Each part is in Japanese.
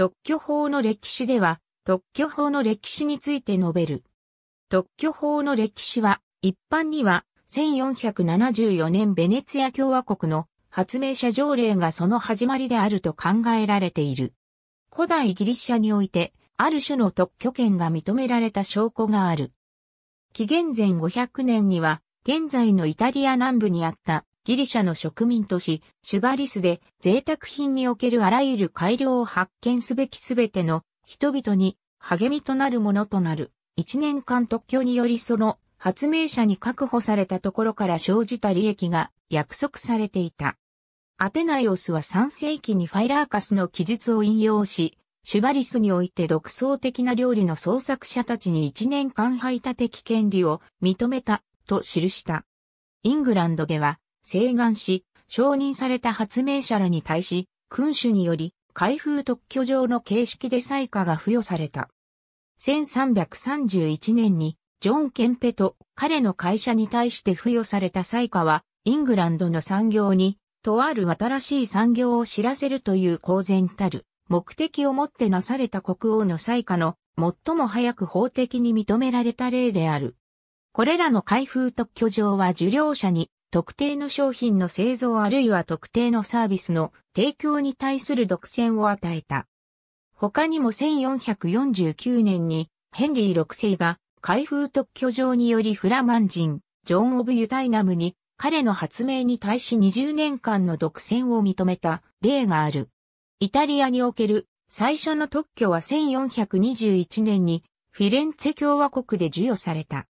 特許法の歴史では、特許法の歴史について述べる。特許法の歴史は、一般には、1474年ベネツィア共和国の発明者条例がその始まりであると考えられている。古代ギリシャにおいて、ある種の特許権が認められた証拠がある。紀元前500年には、現在のイタリア南部にあったギリシャの植民都市、シュバリスで贅沢品におけるあらゆる改良を発見すべきすべての人々に励みとなるものとなる。一年間特許によりその発明者に確保されたところから生じた利益が約束されていた。アテナイオスは3世紀にファイラーカスの記述を引用し、シュバリスにおいて独創的な料理の創作者たちに一年間排他的権利を認めたと記した。イングランドでは請願し、承認された発明者らに対し、君主により、開封特許上の形式で採価が付与された。1331年に、ジョン・ケンペと彼の会社に対して付与された採価は、イングランドの産業に、とある新しい産業を知らせるという公然たる目的をもってなされた国王の採価の最も早く法的に認められた例である。これらの開封特許状は受領者に特定の商品の製造あるいは特定のサービスの提供に対する独占を与えた。他にも1449年にヘンリー6世が開封特許上によりフラマン人、ジョン・オブ・ユタイナムに彼の発明に対し20年間の独占を認めた例がある。イタリアにおける最初の特許は1421年にフィレンツェ共和国で授与された。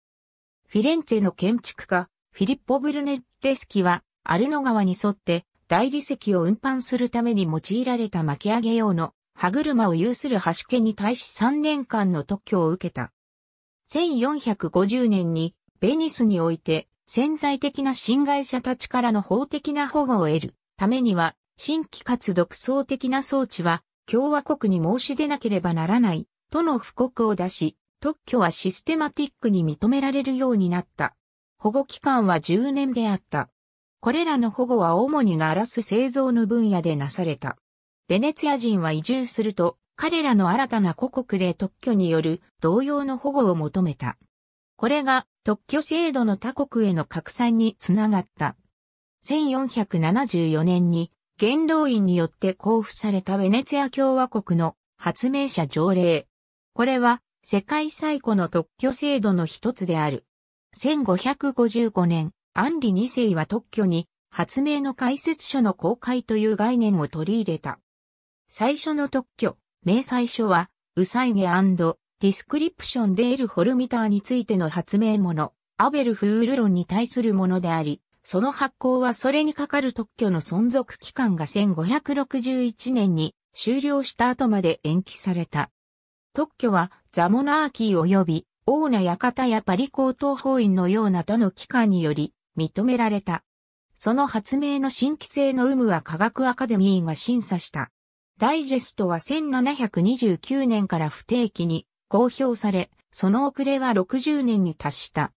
フィレンツェの建築家、フィリッポ・ブルネッテスキは、アルノ川に沿って大理石を運搬するために用いられた巻き上げ用の歯車を有する橋家に対し3年間の特許を受けた。1450年にベニスにおいて潜在的な侵害者たちからの法的な保護を得るためには新規かつ独創的な装置は共和国に申し出なければならないとの布告を出し特許はシステマティックに認められるようになった。保護期間は10年であった。これらの保護は主にガラス製造の分野でなされた。ベネツィア人は移住すると、彼らの新たな故国で特許による同様の保護を求めた。これが特許制度の他国への拡散につながった。1474年に元老院によって交付されたベネツィア共和国の発明者条例。これは世界最古の特許制度の一つである。1555年、アンリ2世は特許に発明の解説書の公開という概念を取り入れた。最初の特許、明細書は、ウサイゲディスクリプションデール・ホルミターについての発明の、アベル・フール論に対するものであり、その発行はそれにかかる特許の存続期間が1561年に終了した後まで延期された。特許はザ・モナーキー及び大な館やパリ高等法院のようなどの機関により認められた。その発明の新規性の有無は科学アカデミーが審査した。ダイジェストは1729年から不定期に公表され、その遅れは60年に達した。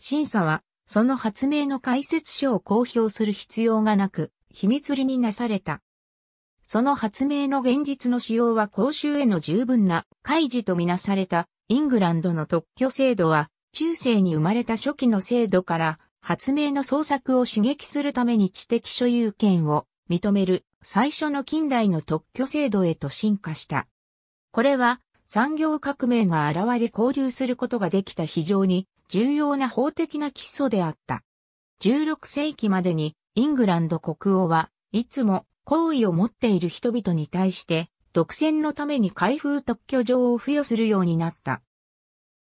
審査は、その発明の解説書を公表する必要がなく、秘密裏になされた。その発明の現実の使用は公衆への十分な開示とみなされたイングランドの特許制度は、中世に生まれた初期の制度から、発明の創作を刺激するために知的所有権を認める最初の近代の特許制度へと進化した。これは、産業革命が現れ交流することができた非常に重要な法的な基礎であった。16世紀までにイングランド国王はいつも好意を持っている人々に対して独占のために開封特許状を付与するようになった。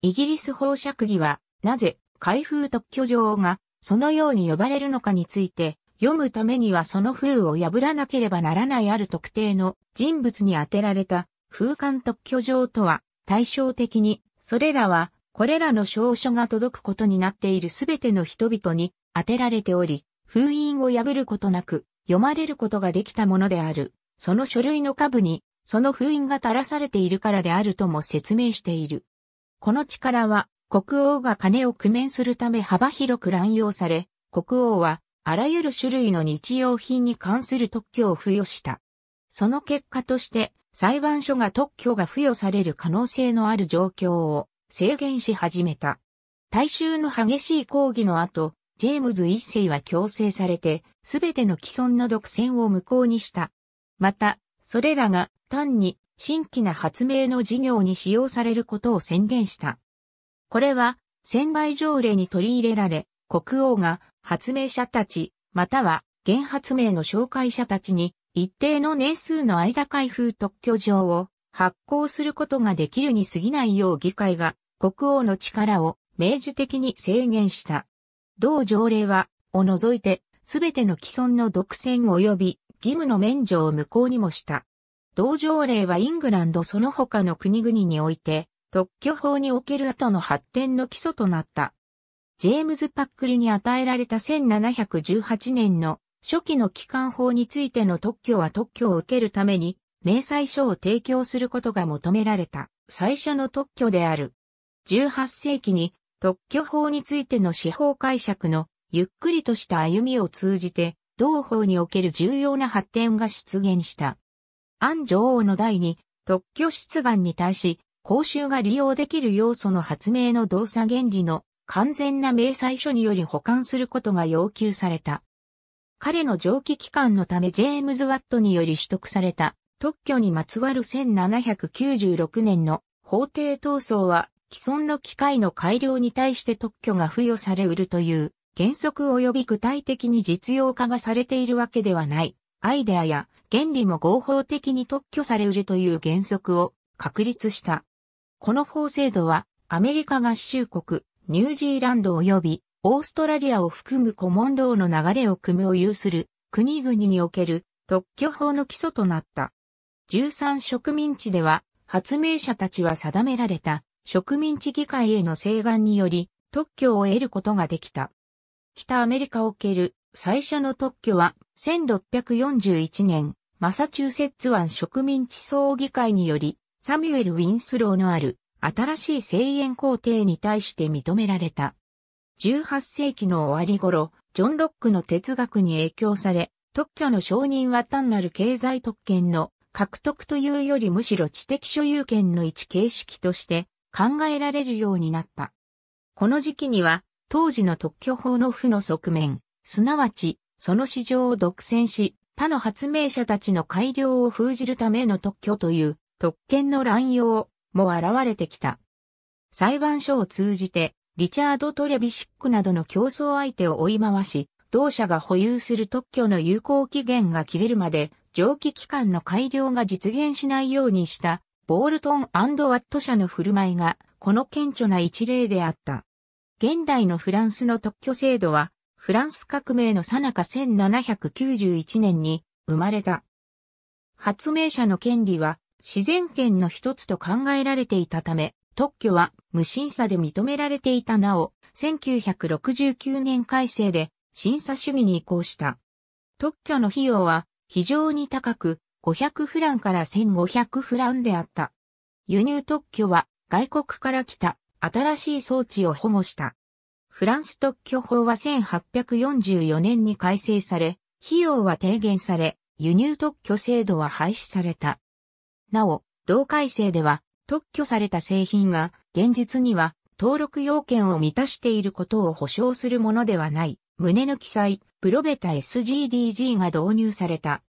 イギリス法爵儀は、なぜ開封特許状がそのように呼ばれるのかについて、読むためにはその封を破らなければならないある特定の人物に当てられた封間特許状とは対照的に、それらはこれらの証書が届くことになっているすべての人々に当てられており、封印を破ることなく読まれることができたものである。その書類の下部にその封印が垂らされているからであるとも説明している。この力は、国王が金を工面するため幅広く乱用され、国王は、あらゆる種類の日用品に関する特許を付与した。その結果として、裁判所が特許が付与される可能性のある状況を制限し始めた。大衆の激しい抗議の後、ジェームズ一世は強制されて、すべての既存の独占を無効にした。また、それらが単に新規な発明の事業に使用されることを宣言した。これは、専売条例に取り入れられ、国王が発明者たち、または原発明の紹介者たちに一定の年数の間開封特許状を発行することができるに過ぎないよう議会が国王の力を明示的に制限した。同条例は、を除いて、すべての既存の独占及び義務の免除を無効にもした。同条例はイングランドその他の国々において、特許法における後の発展の基礎となった。ジェームズ・パックルに与えられた1718年の初期の機関法についての特許は特許を受けるために、明細書を提供することが求められた最初の特許である。18世紀に特許法についての司法解釈のゆっくりとした歩みを通じて、同法における重要な発展が出現した。アン女王の第二特許出願に対し、公衆が利用できる要素の発明の動作原理の完全な明細書により保管することが要求された。彼の蒸気機関のためジェームズ・ワットにより取得された特許にまつわる1796年の法廷闘争は既存の機械の改良に対して特許が付与されうるという原則及び具体的に実用化がされているわけではない。アイデアや原理も合法的に特許されうるという原則を確立した。この法制度はアメリカ合衆国、ニュージーランド及びオーストラリアを含むコモンローの流れを組むを有する国々における特許法の基礎となった。13植民地では発明者たちは定められた植民地議会への請願により特許を得ることができた。北アメリカを受ける最初の特許は、1641年、マサチューセッツ湾植民地総議会により、サミュエル・ウィンスローのある、新しい制限皇帝に対して認められた。18世紀の終わり頃、ジョン・ロックの哲学に影響され、特許の承認は単なる経済特権の獲得というよりむしろ知的所有権の一形式として考えられるようになった。この時期には当時の特許法の負の側面、すなわち、その市場を独占し、他の発明者たちの改良を封じるための特許という特権の乱用も現れてきた。裁判所を通じて、リチャード・トレビシックなどの競争相手を追い回し、同社が保有する特許の有効期限が切れるまで、蒸気機関の改良が実現しないようにした、ボールトンワット社の振る舞いが、この顕著な一例であった。現代のフランスの特許制度は、フランス革命の最中1791年に生まれた。発明者の権利は自然権の一つと考えられていたため、特許は無審査で認められていたなお、1969年改正で審査主義に移行した。特許の費用は非常に高く、500フランから1500フランであった。輸入特許は外国から来た新しい装置を保護したフランス特許法は1844年に改正され、費用は低減され、輸入特許制度は廃止された。なお、同改正では、特許された製品が、現実には、登録要件を満たしていることを保証するものではない、胸の記載、プロベタ SGDG が導入された。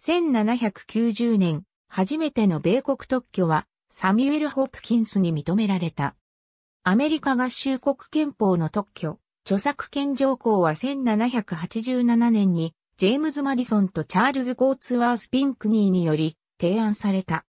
1790年、初めての米国特許は、サミュエル・ホプキンスに認められた。アメリカ合衆国憲法の特許、著作権条項は1787年に、ジェームズ・マディソンとチャールズ・ゴーツワース・ピンクニーにより提案された。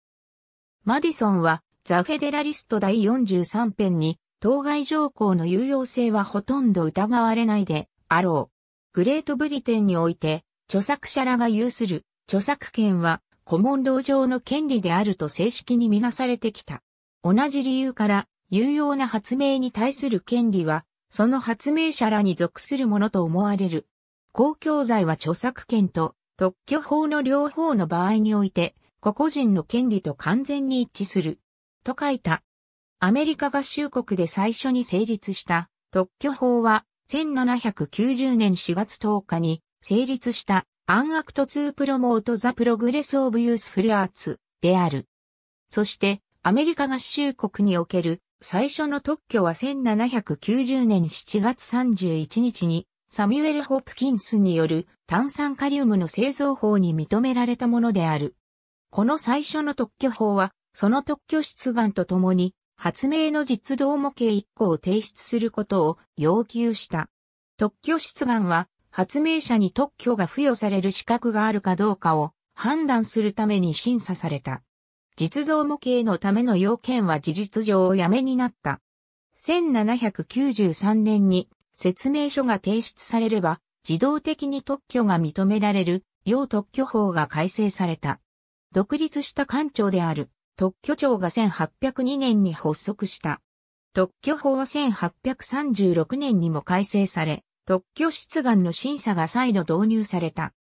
マディソンは、ザ・フェデラリスト第43編に、当該条項の有用性はほとんど疑われないであろう。グレートブリテンにおいて、著作者らが有する著作権は、コモン道上の権利であると正式にみなされてきた。同じ理由から、有用な発明に対する権利は、その発明者らに属するものと思われる。公共財は著作権と特許法の両方の場合において、個々人の権利と完全に一致する。と書いた。アメリカ合衆国で最初に成立した特許法は、1790年4月10日に成立したアンアクト2プロモートザプログレスオブユースフルアーツである。そして、アメリカ合衆国における最初の特許は1790年7月31日にサミュエル・ホプキンスによる炭酸カリウムの製造法に認められたものである。この最初の特許法は、その特許出願とともに、発明の実動模型1個を提出することを要求した。特許出願は、発明者に特許が付与される資格があるかどうかを判断するために審査された。実像模型のための要件は事実上おやめになった。1793年に説明書が提出されれば、自動的に特許が認められる、要特許法が改正された。独立した官庁である、特許庁が1802年に発足した。特許法は1836年にも改正され、特許出願の審査が再度導入された。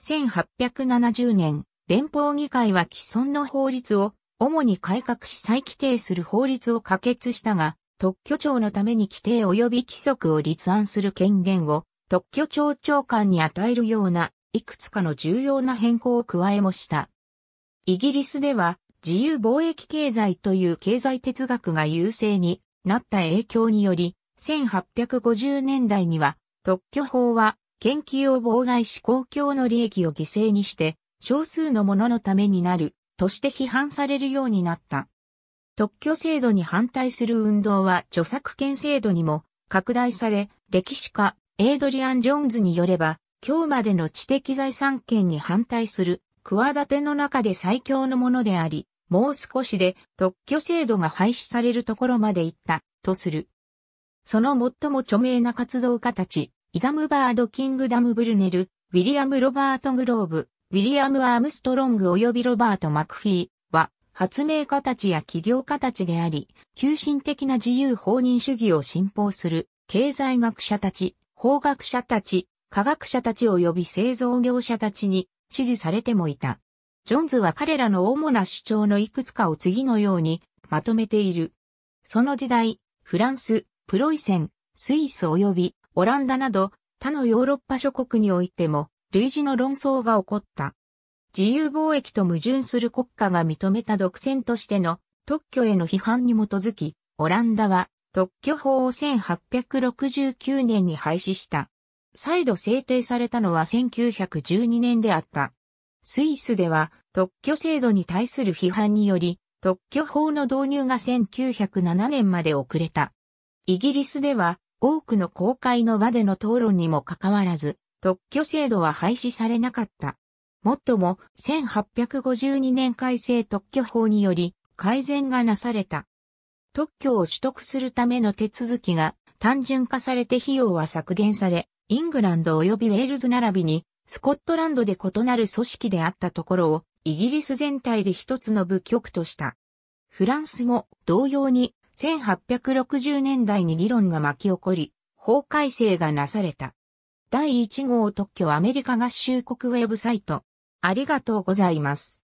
1870年、連邦議会は既存の法律を主に改革し再規定する法律を可決したが、特許庁のために規定及び規則を立案する権限を特許庁長官に与えるようないくつかの重要な変更を加えもした。イギリスでは自由貿易経済という経済哲学が優勢になった影響により、1850年代には特許法は研究を妨害し公共の利益を犠牲にして少数の者のためになるとして批判されるようになった。特許制度に反対する運動は著作権制度にも拡大され、歴史家エイドリアン・ジョーンズによれば、今日までの知的財産権に反対する企ての中で最強のものであり、もう少しで特許制度が廃止されるところまで行ったとする。その最も著名な活動家たち、イザムバード・キングダム・ブルネル、ウィリアム・ロバート・グローブ、ウィリアム・アームストロング及びロバート・マクフィーは、発明家たちや企業家たちであり、急進的な自由放任主義を信奉する、経済学者たち、法学者たち、科学者たち及び製造業者たちに支持されてもいた。ジョンズは彼らの主な主張のいくつかを次のようにまとめている。その時代、フランス、プロイセン、スイス及びオランダなど他のヨーロッパ諸国においても類似の論争が起こった。自由貿易と矛盾する国家が認めた独占としての特許への批判に基づき、オランダは特許法を1869年に廃止した。再度制定されたのは1912年であった。スイスでは特許制度に対する批判により、特許法の導入が1907年まで遅れた。イギリスでは多くの公開の場での討論にもかかわらず、特許制度は廃止されなかった。もっとも、1852年改正特許法により、改善がなされた。特許を取得するための手続きが単純化されて費用は削減され、イングランド及びウェールズ並びに、スコットランドで異なる組織であったところを、イギリス全体で一つの部局とした。フランスも同様に1860年代に議論が巻き起こり、法改正がなされた。第1号特許アメリカ合衆国ウェブサイト。ありがとうございます。